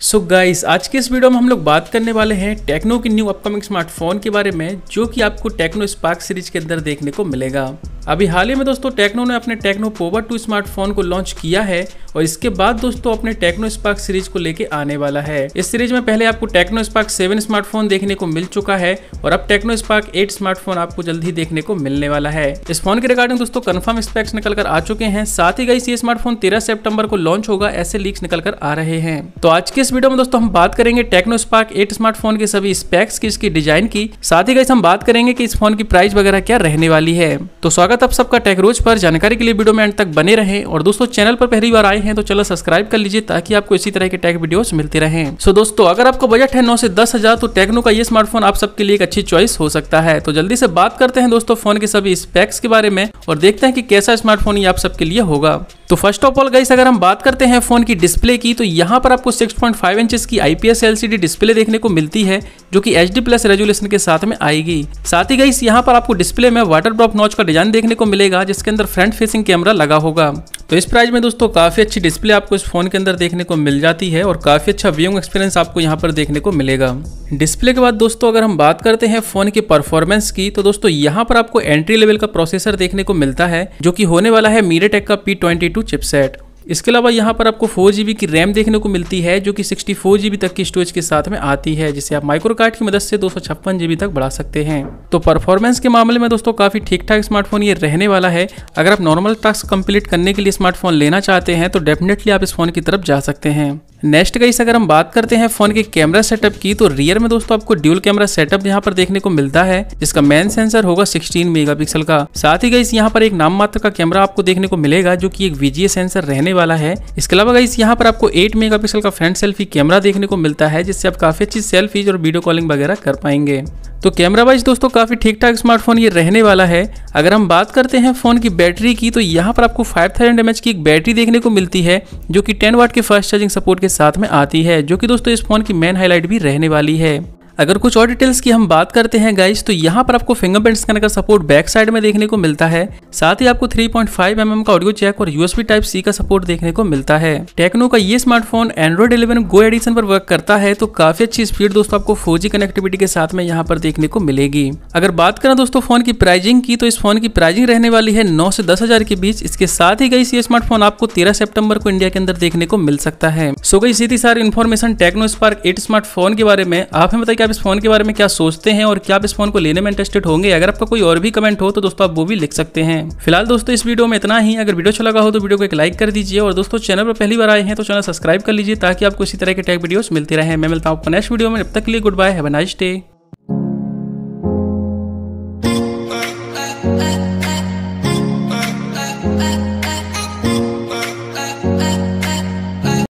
सो so guys आज के इस वीडियो में हम लोग बात करने वाले हैं टेक्नो की न्यू अपकमिंग स्मार्टफोन के बारे में जो कि आपको टेक्नो स्पार्क सीरीज के अंदर देखने को मिलेगा अभी हाल ही में दोस्तों टेक्नो ने अपने टेक्नो पोवर टू स्मार्टफोन को लॉन्च किया है और इसके बाद दोस्तों अपने टेक्नो स्पार्क सीरीज को लेके आने वाला है इस सीरीज में पहले आपको टेक्नो स्पार्क सेवन स्मार्टफोन देखने को मिल चुका है और अब टेक्नो स्पार्क एट स्मार्टफोन आपको जल्द ही देखने को मिलने वाला है इस फोन के रिगार्डिंग दोस्तों कन्फर्म स्पेक्स निकल कर आ चुके हैं साथ ही गई ये स्मार्टफोन तेरह सेप्टेम्बर को लॉन्च होगा ऐसे लीक्स निकल कर आ रहे हैं तो आज के इस वीडियो में दोस्तों हम बात करेंगे टेक्नो स्पार्क एट स्मार्टफोन के सभी स्पेक्स की इसकी डिजाइन की साथ ही गई हम बात करेंगे की इस फोन की प्राइस वगैरह क्या रहने वाली है तो स्वागत स्वागत आप सबका टेकरोज पर जानकारी के लिए वीडियो में अंत तक बने रहें और दोस्तों चैनल पर पहली बार आए हैं तो चलो सब्सक्राइब कर लीजिए ताकि आपको इसी तरह के टेक वीडियोस मिलते रहें सो दोस्तों अगर आपको बजट है नौ से दस हजार तो टेक्नो का ये स्मार्टफोन आप सबके लिए एक अच्छी चॉइस हो सकता है तो जल्दी से बात करते हैं दोस्तों फोन के सभी स्पेक्स के बारे में और देखते हैं की कैसा स्मार्टफोन ये आप सबके लिए होगा तो फर्स्ट ऑफ ऑल गाइस अगर हम बात करते हैं फ़ोन की डिस्प्ले की तो यहाँ पर आपको 6.5 पॉइंट इंचेस की आईपीएस एलसीडी डिस्प्ले देखने को मिलती है जो कि एच प्लस रेजोल्यूशन के साथ में आएगी साथ ही गाइस यहाँ पर आपको डिस्प्ले में वाटर ड्रॉप नॉच का डिजाइन देखने को मिलेगा जिसके अंदर फ्रंट फेसिंग कैमरा लगा होगा तो इस प्राइस में दोस्तों काफ़ी अच्छी डिस्प्ले आपको इस फोन के अंदर देखने को मिल जाती है और काफ़ी अच्छा व्यूंग एक्सपीरियंस आपको यहाँ पर देखने को मिलेगा डिस्प्ले के बाद दोस्तों अगर हम बात करते हैं फ़ोन की परफॉर्मेंस की तो दोस्तों यहाँ पर आपको एंट्री लेवल का प्रोसेसर देखने को मिलता है जो कि होने वाला है मीरेटेक का पी ट्वेंटी chipset इसके अलावा यहाँ पर आपको फोर जी की रैम देखने को मिलती है जो कि सिक्सटी फोर तक की स्टोरेज के साथ में आती है जिसे आप माइक्रो कार्ड की मदद से दो तक बढ़ा सकते हैं तो परफॉर्मेंस के मामले में दोस्तों काफी ठीक ठाक स्मार्टफोन ये रहने वाला है अगर आप नॉर्मल टास्क कंप्लीट करने के लिए स्मार्टफोन लेना चाहते हैं तो डेफिनेटली आप इस फोन की तरफ जा सकते हैं नेक्स्ट गाइस अगर हम बात करते हैं फोन के कैमरा सेटअप की तो रियर में दोस्तों आपको ड्यूल कैमरा सेटअप यहाँ पर देखने को मिलता है जिसका मेन सेंसर होगा 16 मेगापिक्सल का साथ ही गाइस यहाँ पर एक नाम मात्र का कैमरा आपको देखने को मिलेगा जो कि एक वीजीए सेंसर रहने वाला है इसके अलावा गाइस यहाँ पर आपको 8 मेगापिक्सल का फ्रंट सेल्फी कैमरा देखने को मिलता है जिससे आप काफ़ी अच्छी सेल्फीज और वीडियो कॉलिंग वगैरह कर पाएंगे तो कैमरा वाइज दोस्तों काफ़ी ठीक ठाक स्मार्टफोन ये रहने वाला है अगर हम बात करते हैं फ़ोन की बैटरी की तो यहाँ पर आपको 5000 थाउजेंड की एक बैटरी देखने को मिलती है जो कि 10 वाट के फास्ट चार्जिंग सपोर्ट के साथ में आती है जो कि दोस्तों इस फोन की मेन हाईलाइट भी रहने वाली है अगर कुछ और डिटेल्स की हम बात करते हैं गाइस तो यहाँ पर आपको फिंगरप्रिंट स्कैनर का सपोर्ट बैक साइड में देखने को मिलता है साथ ही आपको 3.5 पॉइंट mm का ऑडियो चेक और यूएसबी टाइप सी का सपोर्ट देखने को मिलता है टेक्नो का ये smartphone Android eleven go edition पर वर्क करता है तो काफी अच्छी स्पीड दोस्तों आपको फोर कनेक्टिविटी के साथ में यहाँ पर देखने को मिलेगी अगर बात करें दोस्तों फोन की प्राइजिंग की तो इस फोन की प्राइजिंग रहने वाली है नौ से दस के बीच इसके साथ ही गई ये स्मार्टफोन आपको तेरह सेप्टेम्बर को इंडिया के अंदर देखने को मिल सकता है सो गई सीधी सारी information Tecno Spark eight smartphone के बारे में आप हमें बताइए आप इस फोन के बारे में क्या सोचते हैं और क्या आप इस फोन को लेने में इंटरेस्टेड होंगे अगर आपका कोई और भी कमेंट हो तो दोस्तों आप वो भी लिख सकते हैं फिलहाल दोस्तों इस वीडियो में इतना ही अगर वीडियो अच्छा लगा हो तो वीडियो को एक लाइक कर दीजिए और दोस्तों चैनल पर पहली बार आए हैं तो चैनल सब्सक्राइब कर लीजिए ताकि आपको इसी तरह के टेक वीडियो मिलते रहे मैं मिलता हूँ आपको नेक्स्ट वीडियो में तब तक के लिए गुड बाय है नाइस डे